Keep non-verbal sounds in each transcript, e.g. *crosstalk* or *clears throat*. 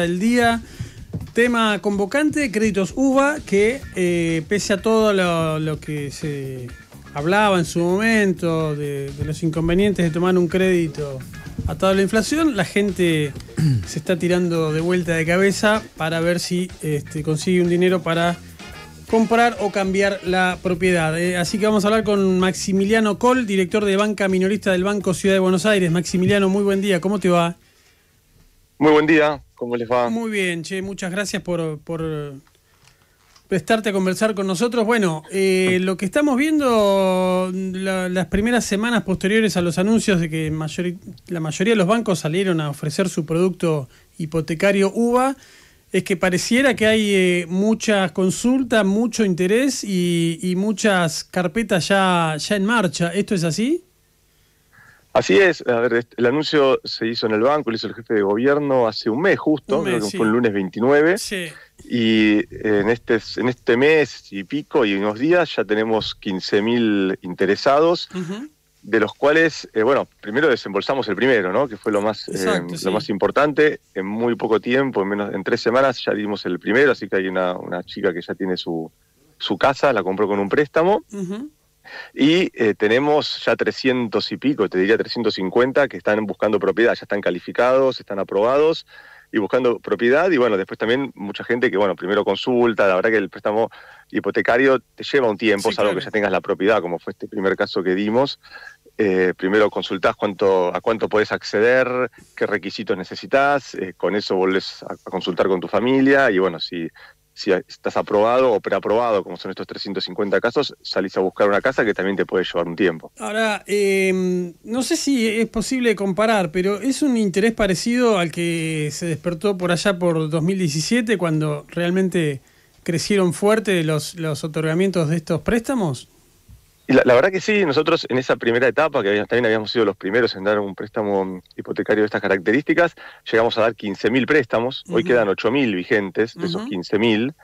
del día. Tema convocante, créditos UBA, que eh, pese a todo lo, que se hablaba en su momento de, los inconvenientes de tomar un crédito atado a la inflación, la gente *clears throat* se está tirando de vuelta de cabeza para ver si este, consigue un dinero para comprar o cambiar la propiedad. Eh, así que vamos a hablar con Maximiliano Col, director de banca minorista del Banco Ciudad de Buenos Aires. Maximiliano, muy buen día, ¿cómo te va? Muy buen día, muy bien, Che, muchas gracias por, prestarte a conversar con nosotros. Bueno, eh, lo que estamos viendo las primeras semanas posteriores a los anuncios de que la mayoría de los bancos salieron a ofrecer su producto hipotecario UVA, es que pareciera que hay eh, muchas consultas, mucho interés y, muchas carpetas ya, ya en marcha. ¿Esto es así? Así es, a ver, el anuncio se hizo en el banco, lo hizo el jefe de gobierno hace un mes justo, creo que fue el lunes 29, y eh, en este, en este mes y pico y unos días ya tenemos 15.000 interesados, de los cuales, eh, bueno, primero desembolsamos el primero, ¿no? que fue lo más, eh, lo más importante, en muy poco tiempo, en, menos, en tres semanas ya dimos el primero, así que hay una, una chica que ya tiene su, su casa, la compró con un préstamo. Y eh, tenemos ya 300 y pico, te diría 350, que están buscando propiedad, ya están calificados, están aprobados y buscando propiedad. Y bueno, después también mucha gente que, bueno, primero consulta, la verdad que el préstamo hipotecario te lleva un tiempo, salvo que ya tengas la propiedad, como fue este primer caso que dimos. Eh, primero consultás cuánto, a cuánto podés acceder, qué requisitos necesitas, eh, con eso volvés a, a, consultar con tu familia y bueno, si si estás aprobado o preaprobado, como son estos 350 casos, salís a buscar una casa que también te puede llevar un tiempo. Ahora, em, no sé si es posible comparar, pero es un interés parecido al que se despertó por allá por 2017, cuando realmente crecieron fuerte los, los otorgamientos de estos préstamos. La, verdad que sí, nosotros en esa primera etapa, que también habíamos sido los primeros en dar un préstamo hipotecario de estas características, llegamos a dar 15.000 préstamos, hoy quedan 8.000 vigentes de esos 15.000.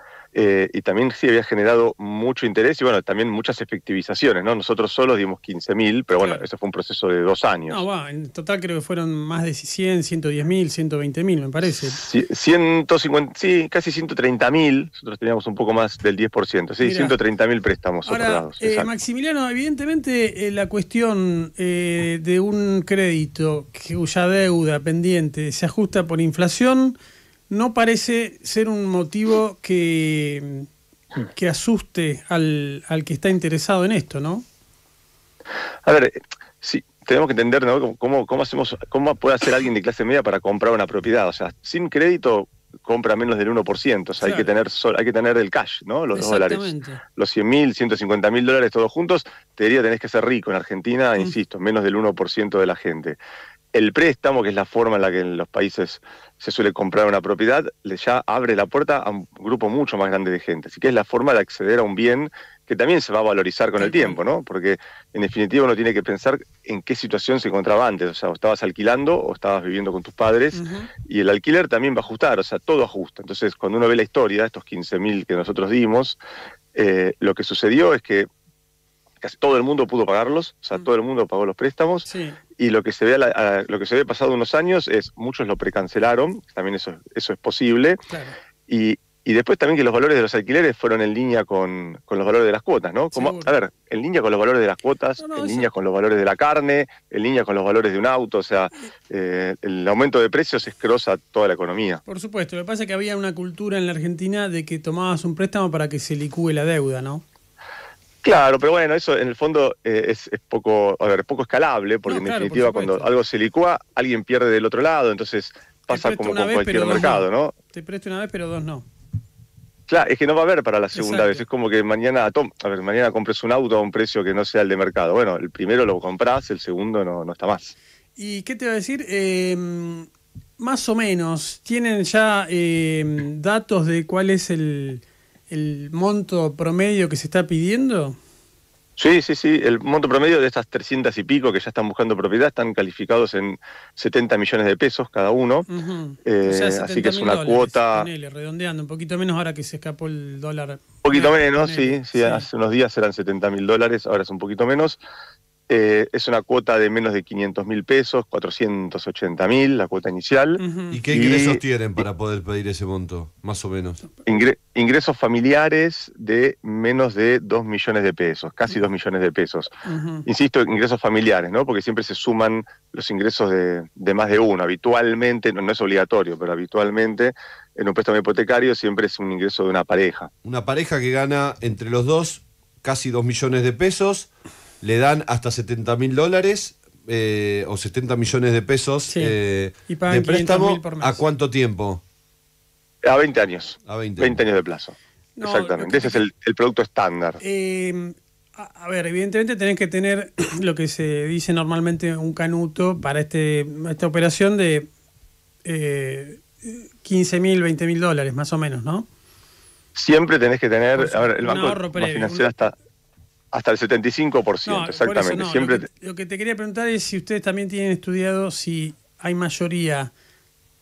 Eh, y también sí había generado mucho interés y bueno, también muchas efectivizaciones, ¿no? Nosotros solo dimos 15.000, pero bueno, eso fue un proceso de dos años. No, va, en total creo que fueron más de 100, 110.000, 120.000 me parece. Sí, 150, sí casi 130.000, nosotros teníamos un poco más del 10%, sí, 130.000 préstamos Ahora, eh, Maximiliano, evidentemente eh, la cuestión de un crédito cuya deuda pendiente se ajusta por inflación, no parece ser un motivo que, que asuste al, que está interesado en esto, ¿no? A ver, sí, tenemos que entender ¿Cómo, cómo, hacemos, cómo puede hacer alguien de clase media para comprar una propiedad. O sea, sin crédito compra menos del 1%, o sea, hay, que tener, hay que tener el cash, ¿no? Los dólares. Los 100 mil, mil dólares todos juntos, te diría tenés que ser rico en Argentina, mm. insisto, menos del 1% de la gente el préstamo, que es la forma en la que en los países se suele comprar una propiedad, le ya abre la puerta a un grupo mucho más grande de gente. Así que es la forma de acceder a un bien que también se va a valorizar con el tiempo, ¿no? Porque en definitiva uno tiene que pensar en qué situación se encontraba antes, o sea, o estabas alquilando o estabas viviendo con tus padres y el alquiler también va a ajustar, o sea, todo ajusta. Entonces, cuando uno ve la historia, estos 15.000 que nosotros dimos, eh, lo que sucedió es que casi todo el mundo pudo pagarlos, o sea, todo el mundo pagó los préstamos sí y lo que se ve lo que se ve pasado unos años es muchos lo precancelaron, también eso, eso es posible. Y, después también que los valores de los alquileres fueron en línea con, los valores de las cuotas, ¿no? a ver, en línea con los valores de las cuotas, en línea con los valores de la carne, en línea con los valores de un auto, o sea, eh, el aumento de precios escroza toda la economía. Por supuesto, lo que pasa es que había una cultura en la Argentina de que tomabas un préstamo para que se licúe la deuda, ¿no? Claro, pero bueno, eso en el fondo eh, es, poco, a ver, poco escalable, porque en definitiva cuando algo se licúa, alguien pierde del otro lado, entonces pasa como con cualquier mercado, no. Te presto una vez, pero dos no. Claro, es que no va a haber para la segunda vez. Es como que mañana, a ver, mañana compres un auto a un precio que no sea el de mercado. Bueno, el primero lo compras, el segundo no, está más. ¿Y qué te iba a decir? Em, más o menos, ¿tienen ya em, datos de cuál es el monto promedio que se está pidiendo? Sí, sí, sí. El monto promedio de estas 300 y pico que ya están buscando propiedad están calificados en 70 millones de pesos cada uno. Eh, así que es una cuota. redondeando, un poquito menos ahora que se escapó el dólar. Un poquito menos, sí, sí, Hace unos días eran 70 mil dólares, ahora es un poquito menos. Eh, es una cuota de menos de 500 mil pesos, 480 mil, la cuota inicial. ¿Y qué ingresos tienen para poder pedir ese monto, más o menos? ingresos familiares de menos de 2 millones de pesos, casi 2 millones de pesos. Insisto, ingresos familiares, ¿no? Porque siempre se suman los ingresos de, más de uno. Habitualmente, no, no, es obligatorio, pero habitualmente en un préstamo hipotecario siempre es un ingreso de una pareja. Una pareja que gana entre los dos casi 2 millones de pesos le dan hasta 70 mil dólares eh, o 70 millones de pesos eh, y de préstamo. ¿A cuánto tiempo? A 20 años. A 20, 20 años de plazo. Exactamente. Ese es el, producto estándar. Em, a, ver, evidentemente tenés que tener *clears throat* lo que se dice normalmente un canuto para este, esta operación de 15 eh, mil, 20 mil dólares, más o menos, ¿no? Siempre tenés que tener. a ver, el banco. Un ahorro previo. hasta hasta el 75%, exactamente. Siempre... Lo que, te quería preguntar es si ustedes también tienen estudiado si hay mayoría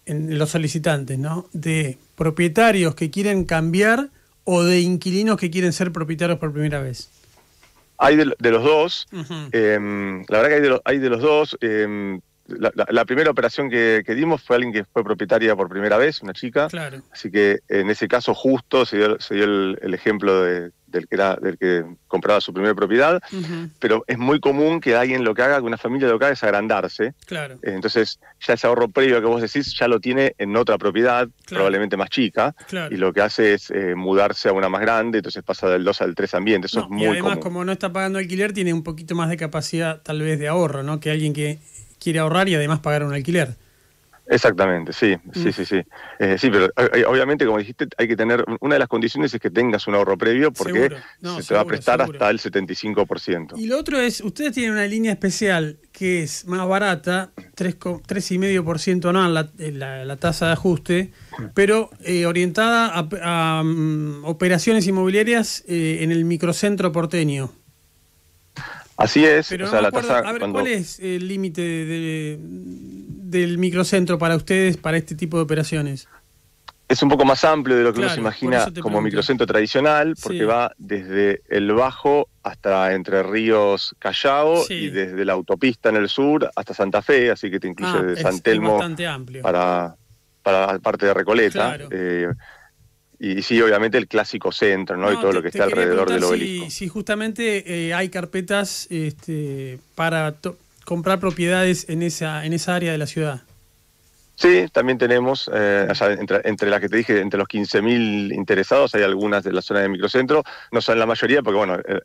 en los solicitantes, ¿no? De propietarios que quieren cambiar o de inquilinos que quieren ser propietarios por primera vez. Hay de, los dos. Em, la verdad que hay de, los dos. Em, la, primera operación que, dimos fue alguien que fue propietaria por primera vez, una chica. Así que en ese caso justo se dio, el ejemplo de, del que, era, del que compraba su primera propiedad, pero es muy común que alguien lo que haga, que una familia lo que haga es agrandarse. Claro. Eh, entonces, ya ese ahorro previo que vos decís ya lo tiene en otra propiedad, probablemente más chica, y lo que hace es eh, mudarse a una más grande, entonces pasa del 2 al 3 ambiente. Eso es muy y además, como no está pagando alquiler, tiene un poquito más de capacidad tal vez de ahorro, ¿no? Que alguien que quiere ahorrar y además pagar un alquiler. Exactamente, sí, sí, mm. sí, sí. Eh, sí, pero eh, eh, obviamente, como dijiste, hay que tener, una de las condiciones es que tengas un ahorro previo porque se te va a prestar hasta el 75%. Y lo otro es, ustedes tienen una línea especial que es más barata, 3,5% anual la, la, la, tasa de ajuste, pero orientada a, mm, operaciones inmobiliarias en el microcentro porteño. Así es, o sea, la tasa... ¿cuál es el límite de del microcentro para ustedes para este tipo de operaciones? Es un poco más amplio de lo que uno se imagina como microcentro tradicional, porque va desde el Bajo hasta Entre Ríos Callao y desde la autopista en el sur hasta Santa Fe, así que te incluye ah, de San Telmo para, para la parte de Recoleta. Eh, y sí, obviamente el clásico centro, ¿no? y todo lo que está alrededor del obelisco. Si, justamente eh, hay carpetas este, para, comprar propiedades en esa, en esa área de la ciudad. Sí, también tenemos, eh, entre, entre, las que te dije, entre los 15.000 interesados, hay algunas de la zona del microcentro, no son la mayoría, porque bueno, eh,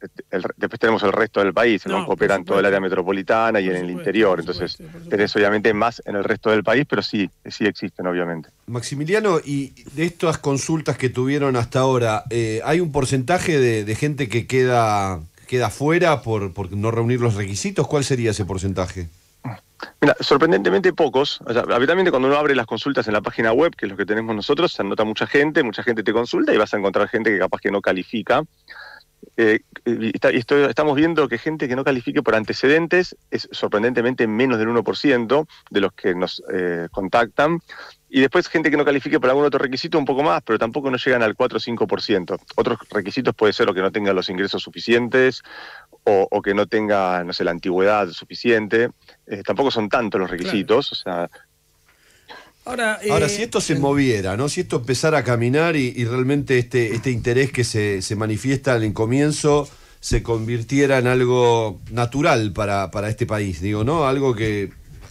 después tenemos el resto del país, no, operan el área metropolitana y en el interior, entonces tenés obviamente más en el resto del país, pero sí, sí existen obviamente. Maximiliano, y de estas consultas que tuvieron hasta ahora, eh, ¿hay un porcentaje de gente que queda queda fuera por, por no reunir los requisitos? ¿Cuál sería ese porcentaje? Mira, sorprendentemente pocos. O sea, habitualmente cuando uno abre las consultas en la página web, que es lo que tenemos nosotros, se anota mucha gente, mucha gente te consulta y vas a encontrar gente que capaz que no califica eh, estamos viendo que gente que no califique por antecedentes es sorprendentemente menos del 1% de los que nos eh, contactan. Y después gente que no califique por algún otro requisito un poco más, pero tampoco no llegan al 4 o 5%. Otros requisitos puede ser o que no tengan los ingresos suficientes o, que no tenga, no sé, la antigüedad suficiente. Eh, tampoco son tantos los requisitos, o sea, Ahora, eh, si esto se moviera, ¿no? Si esto empezara a caminar y, realmente este, este interés que se, se manifiesta al comienzo se convirtiera en algo natural para, para este país, digo, ¿no? Algo que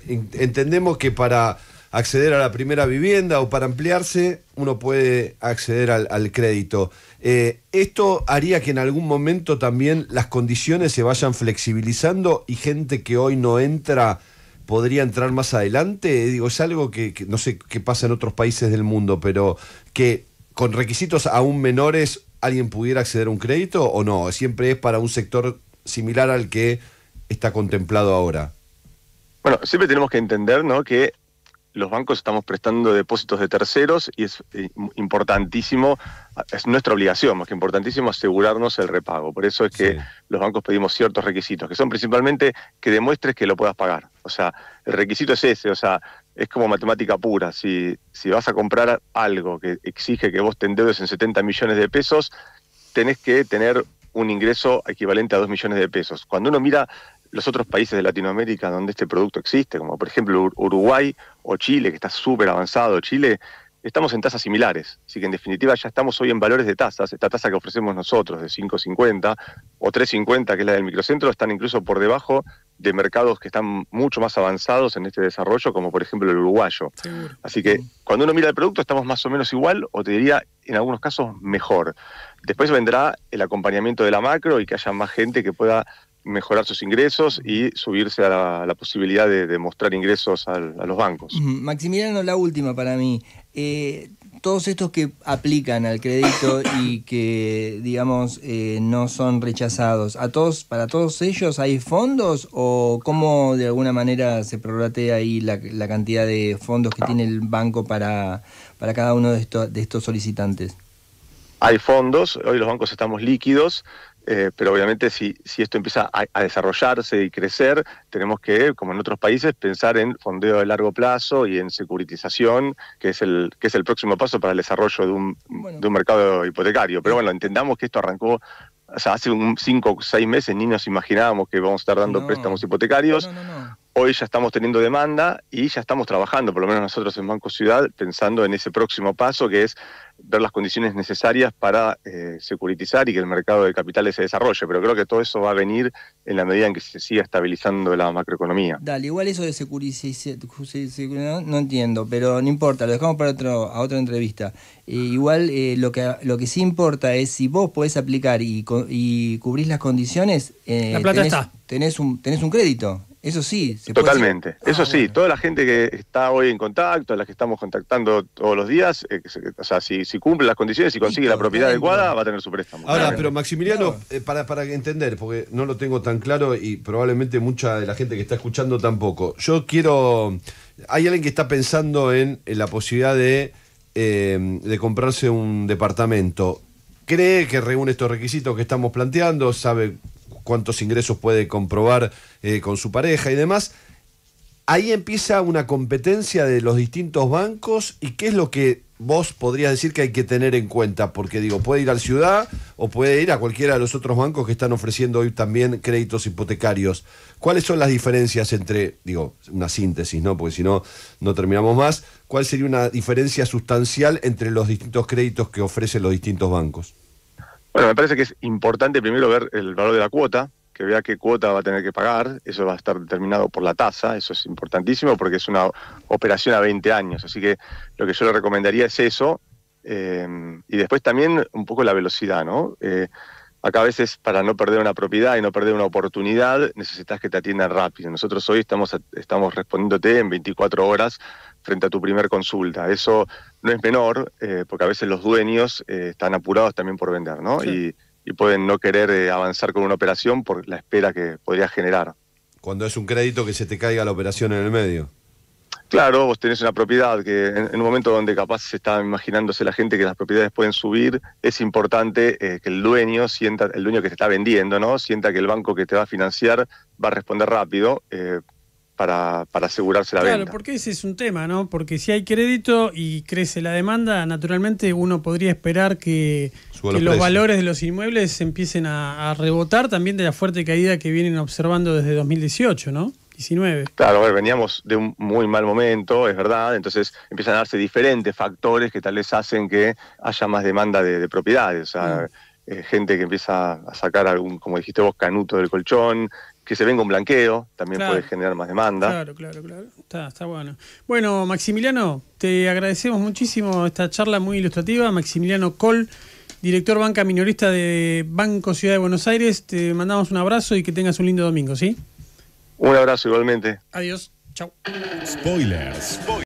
entendemos que para acceder a la primera vivienda o para ampliarse, uno puede acceder al, crédito. Eh, ¿Esto haría que en algún momento también las condiciones se vayan flexibilizando y gente que hoy no entra podría entrar más adelante? Digo, es algo que, no sé qué pasa en otros países del mundo, pero que con requisitos aún menores alguien pudiera acceder a un crédito o no? ¿Siempre es para un sector similar al que está contemplado ahora? Bueno, siempre tenemos que entender ¿no? que los bancos estamos prestando depósitos de terceros y es eh, importantísimo, es nuestra obligación, más que importantísimo, asegurarnos el repago. Por eso es que los bancos pedimos ciertos requisitos, que son principalmente que demuestres que lo puedas pagar. O sea, el requisito es ese, o sea, es como matemática pura. Si, si vas a comprar algo que exige que vos te endeudes en 70 millones de pesos, tenés que tener un ingreso equivalente a 2 millones de pesos. Cuando uno mira los otros países de Latinoamérica donde este producto existe, como por ejemplo Uruguay o Chile, que está súper avanzado, Chile, estamos en tasas similares. Así que en definitiva ya estamos hoy en valores de tasas. Esta tasa que ofrecemos nosotros de 5,50 o 3,50, que es la del microcentro, están incluso por debajo de mercados que están mucho más avanzados en este desarrollo, como por ejemplo el uruguayo. Así que mm. cuando uno mira el producto estamos más o menos igual, o te diría en algunos casos mejor. Después vendrá el acompañamiento de la macro y que haya más gente que pueda mejorar sus ingresos y subirse a la, posibilidad de, mostrar ingresos a los bancos. Maximiliano, la última para mí. Eh, todos estos que aplican al crédito *coughs* y que, digamos, eh, no son rechazados, ¿a todos, ¿para todos ellos hay fondos o cómo de alguna manera se prorratea ahí la, cantidad de fondos que ah. tiene el banco para, para cada uno de estos solicitantes? Hay fondos, hoy los bancos estamos líquidos, eh, pero obviamente si, si esto empieza a, desarrollarse y crecer, tenemos que, como en otros países, pensar en fondeo de largo plazo y en securitización, que es el, que es el próximo paso para el desarrollo de un, de un mercado hipotecario. Pero bueno, entendamos que esto arrancó hace un cinco o seis meses ni nos imaginábamos que vamos a estar dando préstamos hipotecarios hoy ya estamos teniendo demanda y ya estamos trabajando, por lo menos nosotros en Banco Ciudad, pensando en ese próximo paso que es ver las condiciones necesarias para eh, securitizar y que el mercado de capitales se desarrolle. Pero creo que todo eso va a venir en la medida en que se siga estabilizando la macroeconomía. Dale, igual eso de securitizar, no, entiendo, pero no importa, lo dejamos para otro, a otra entrevista. Eh, igual eh, lo, que, lo que sí importa es si vos podés aplicar y, y cubrís las condiciones, la Tenés, un, tenés un crédito. Eso sí, se Totalmente. Ah, Eso sí, toda la gente que está hoy en contacto, a las que estamos contactando todos los días, eh, o sea, si, cumple las condiciones y consigue la propiedad adecuada, va a tener su préstamo. Ahora, pero Maximiliano, eh, para, entender, porque no lo tengo tan claro y probablemente mucha de la gente que está escuchando tampoco. Yo quiero. Hay alguien que está pensando en, la posibilidad de, eh, de comprarse un departamento cree que reúne estos requisitos que estamos planteando, sabe cuántos ingresos puede comprobar eh, con su pareja y demás. Ahí empieza una competencia de los distintos bancos y qué es lo que vos podrías decir que hay que tener en cuenta, porque digo, puede ir al Ciudad o puede ir a cualquiera de los otros bancos que están ofreciendo hoy también créditos hipotecarios. ¿Cuáles son las diferencias entre, digo, una síntesis, ¿no? Porque si no, no terminamos más. ¿Cuál sería una diferencia sustancial entre los distintos créditos que ofrecen los distintos bancos? Bueno, me parece que es importante primero ver el valor de la cuota, que vea qué cuota va a tener que pagar, eso va a estar determinado por la tasa, eso es importantísimo porque es una operación a 20 años, así que lo que yo le recomendaría es eso, eh, y después también un poco la velocidad, ¿no? Eh, Acá a veces para no perder una propiedad y no perder una oportunidad necesitas que te atiendan rápido. Nosotros hoy estamos, estamos respondiéndote en 24 horas frente a tu primer consulta. Eso no es menor eh, porque a veces los dueños eh, están apurados también por vender, ¿no? Y, pueden no querer eh, avanzar con una operación por la espera que podría generar. Cuando es un crédito que se te caiga la operación en el medio. Claro, vos tenés una propiedad que en, un momento donde capaz se está imaginándose la gente que las propiedades pueden subir, es importante eh, que el dueño sienta, el dueño que se está vendiendo, ¿no? Sienta que el banco que te va a financiar va a responder rápido eh, para, para, asegurarse la venta. Claro, porque ese es un tema, ¿no? Porque si hay crédito y crece la demanda, naturalmente uno podría esperar que, los, valores de los inmuebles empiecen a, a rebotar también de la fuerte caída que vienen observando desde 2018, ¿no? Claro, ver, veníamos de un muy mal momento, es verdad, entonces empiezan a darse diferentes factores que tal vez hacen que haya más demanda de, propiedades, o sea, eh, gente que empieza a sacar algún, como dijiste vos, canuto del colchón, que se venga un blanqueo, también puede generar más demanda. Claro, claro, claro. Está, está bueno. Bueno, Maximiliano, te agradecemos muchísimo esta charla muy ilustrativa. Maximiliano Col, director banca minorista de Banco Ciudad de Buenos Aires, te mandamos un abrazo y que tengas un lindo domingo, ¿sí? Un abrazo igualmente. Adiós. Chao. Spoilers.